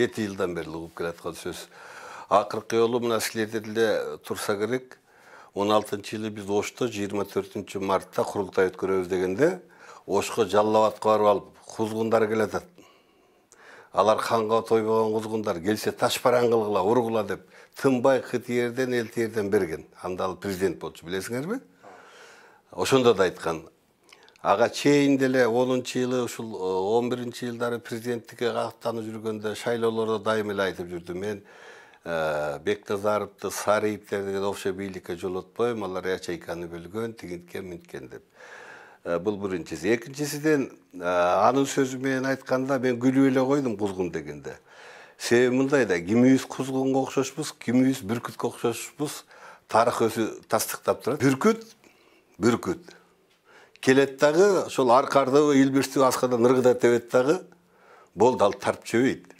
жеті жылдан бері ұғып келе сөз акыркы жолу мына силерде деле турса керек он алтынчы жылы биз ошто жыйырма төртүнчү мартта курултай өткөрөбүз дегенде ошко жалал барып алып кузгундар келатат алар канга тойбогон кузгундар келсе таш баран кылгыла ургула деп тынбай кытиэрден элтиэрден берген анда ал президент болчу билесиңерби ошондо да айткан ага чейин деле онунчу жылы ушул э, он биринчи жылдары президенттикке каттанып жүргөндө шайлоолордо дайыма эле айтып жүрдүм мен э, Бектазарыпты, сариевтер деген общий бийликке жолотпойм алар ячейканы бөлгөн тигинткен минткен деп э, бул биринчиси экинчисиден анын сөзү менен айтканда мен күлүп эле койдум кузгун дегенде себеби мындай да кимибиз кузгунга окшошпуз кимибиз бүркүткө окшошпуз тарых өзү тастыктап турат бүркүт бүркүт келет дагы ошол аркардабы илбирстүү аскадан ыргыдап тебет дагы болду ал тартып жебейт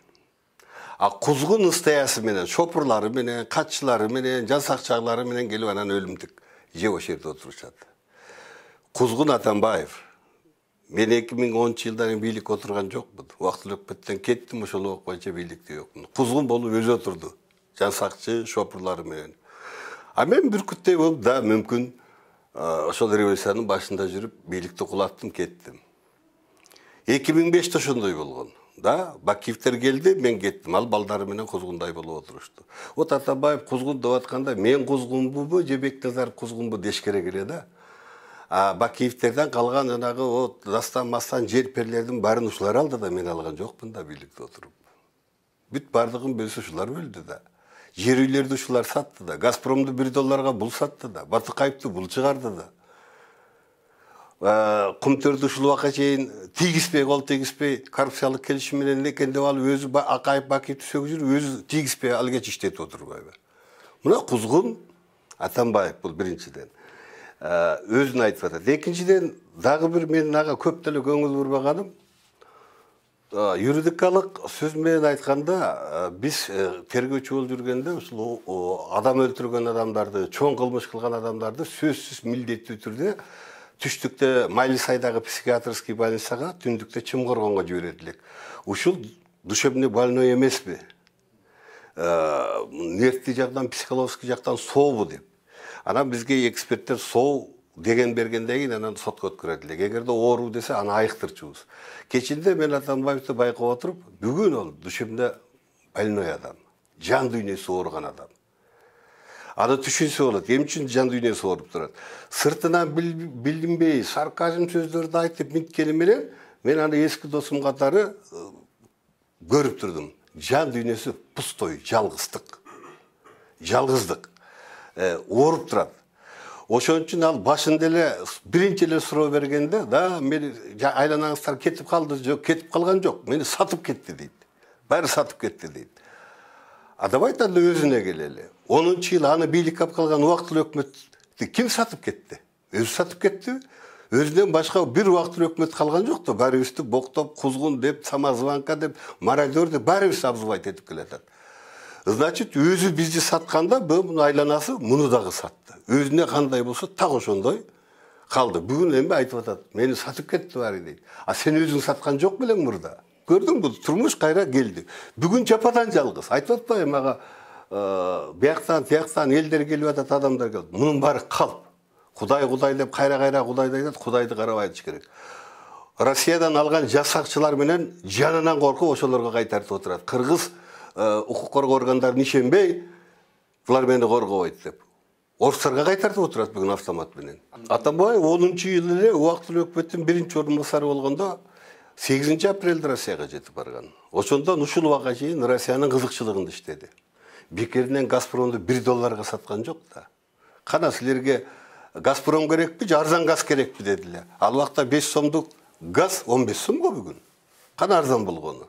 а кузгун ыстаясы менен шопурлары менен катчылары менен жасакчалары менен келип анан өлүмдүк жеп ошол жерде отурушат кузгун атамбаев мен эки миң онунчу жылдан кийин бийликке отурган жокмун убактылуу өкмөттөн кеттим ошол убак боюнча бийликте жокмун кузгун болуп өзү отурду жансакчы шопурлары менен а мен бүркүттөй болуп да мүмкүн ошол революциянын башында жүрүп бийликти кулаттым кеттим эки миң беште ошондой болгон да бакиевтер келди мен кеттим ал балдары менен кузгундай болуп отурушту вот атабаев кузгун деп атканда мен кузгунбубу же бекназаров кузгунбу деш керек эле да а бакиевтерден калган жанагы вот дастан мастан жерперлердин баарын ушулар алды да мен алган жокмун да бийликте отуруп бүт баардыгын бөлсө ушулар бөлдү да жер үйлерді ушулар сатты да Газпромды бир долларға бұл сатты да батыкаевди бұл шығарды да кумтөрдү ә, ушул убакка чейин тийгизбей кол тийгизбей коррупциялык келишим менен деп алып өзү акаев бакиевди сөгүп өзі өзү тийгизбей іштетіп иштетип отурбайбы мына кузгун атамбаев бул биринчиден ә, өзүн айтып атат экинчиден дағы бір мен ага көп деле көңүл юридикалык сөз айтқанда, біз биз тергөөчү болуп жүргөндө адам өлтірген адамдарды чоң қылмыс қылған адамдарды сөзсіз милдеттүү түрде түштүктө майли сайдагы психиатрский больницага түндүктө чымгоргонго жиберет элек ушул душевный больной эмеспи нервті жактан психологический жақтан сообу деп анан бізге эксперттер соу деген бергенден кийин анан сотко өткөрөт элек эгерде оору десе аны айыктырчубуз кечинде мен атамбаевди байкап отуруп бүгүн ал душемде больной адам жан дүйнөсү ооруган адам аны түшүнсө болот эмне үчүн жан дүйнөсү ооруп турат сыртынан билинбей сарказм сөздөрдү айтып минткени менен мен аны эски досум катары көрүп турдум жан дүйнөсү пустой жалгыздык жалгыздык ооруп турат ошон үчүн ал башында эле биринчи эле суроо бергенде да мени айланаңыздар кетип калды жок кетип калган жок мени сатып кетти дейт баары сатып кетти дейт а давайте анда өзүнө келели онунчу жылы аны бийликке алып калган убактылуу өкмөттү ким сатып кетти өзү сатып кеттиби өзүнөн башка бир убактылуу өкмөт калган жок да баарыбызды боктоп кузгун деп самозванка деп мародер деп баарыбызды обзывать этип келатат значит өзі бізді сатқанда бұның айланасы мұны дағы сатты өзіне қандай болса тағы ошондой қалды бүгін эми айтып атат мені сатып кетті баары дейт а сен өзің сатқан жоқ белең мұрда көрдің бұл тұрмыш қайра келді бүгін жападан жалғыз айтып атпаймын мага ә, бияқтан тияқтан элдер келіп атат адамдар келіп мұның бары қалып құдай құдай деп қайра қайра құдайды айтады құдайды қарап айтыш керек россиядан алған жасақшылар менен жанынан қорқып ошолорго қайтартып отырады қырғыз құқық э, коргоо органдарына ишенбей бұлар мені коргобойт деп орыстарға қайтартып отырады бүгін менен атамбаев онунчу жылы өкмөттүн биринчи бірінші басары болғанда сегизинчи апрелде россияга жетип барган ошондон ушул убакка чейин россиянын кызыкчылыгында иштеди бекеринен газпромду бир долларга саткан жок да кана силерге газпром керекпи же арзан газ керекпи деди эле ал убакта беш сомдук газ он беш сомго бүгүн кана арзан болгону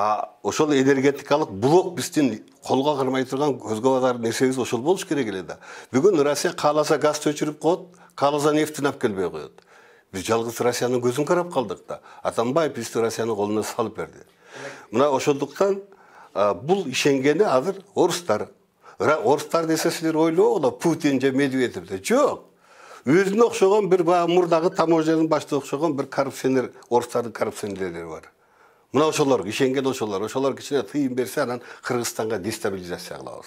а ошол энергетикалык блок биздин колго кармай турган көзгө базар нерсебиз ошол болуш керек эле да бүгүн россия кааласа газды өчүрүп коет кааласа нефтин алып келбей коет биз жалгыз россиянын көзүн карап калдык да атамбаев бизди россиянын колуна салып берди мына ошондуктан бул ишенгени азыр орустар орустар десе силер ойлобогула путин же медведев деп жок өзүнө окшогон бир баягы мурдагы таможнянын башына окшогон бир коррупционер орустардын коррупционерлери бар мына ошолор ишенген ошолор ошолор кичине тыйын берсе анан кыргызстанга дестабилизация кылабыз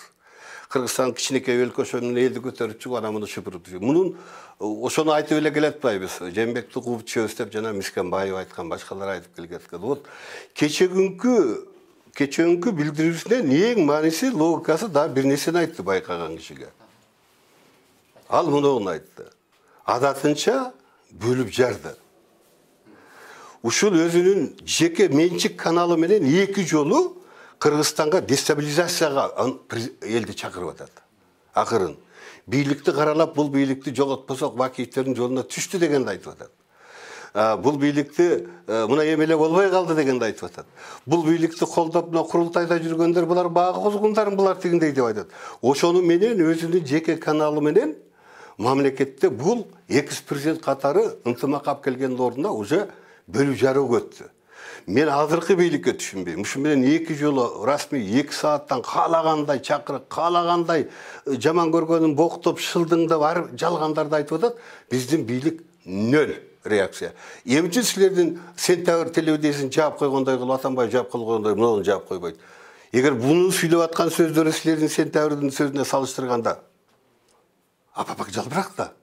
кыргызстан кичинекей өлкө ошо менен элди көтөрүп чыгып анан муну шыпырып мунун ошону айтып эле келатпайбыз жээнбекти кууп түшөбүз деп жана мискенбаев айткан башкалар айтып келатат вот кече күнкү кече күнкү билдирүүсүнөн эң мааниси логикасы дагы бир нерсени айтты байкаган кишиге ал мыногуну айтты адатынча бөлүп жарды ушул өзүнүн жеке менчик каналы менен эки жолу кыргызстанга дестабилизацияга элди чакырып атат акырын бийликти каралап бул бийликти жоготпосок бакиевтердин жолуна түштү дегенди айтып атат бул бийликти мына эле болбой калды дегенди айтып атат бул бийликти колдоп мына курултайда жүргөндөр булар баягы козгундарым булар тигиндей деп айтат ошону менен өзүнүн жеке каналы менен мамлекетте бул экс президент катары ынтымак алып келгендин ордуна уже бөліп жару көтті. мен азыркы бийликке түшүнбөйм ушун менен эки жолу расмий эки сааттан каалагандай чакырып каалагандай э, жаман көргөнүн боктоп шылдыңдап ар жалгандарды айтып атат биздин бийлик нөл реакция эмниче силердин сентябрь телевидениесин жаап койгондой кылып атамбаев жаап койгондой мынууну жаап койбойт эгер бунун сүйлөп аткан сөздөрү силердин сентябрдин сөзүнө салыштырганда апапак жалбырак да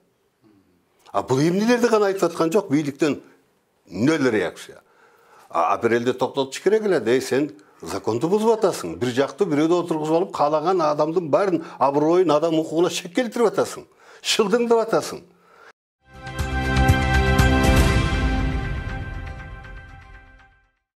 а бул эмнелерди гана айтып аткан жок бийликтен нөл реакция а апрельде тоқтатыш керек еді, ей сен законды бұзып жатасың бір жақты біреуді отырғызып алып қалаған адамдың бәрін абыройын адам құқығына шек келтіріп атасың. шылдыңдап жатасың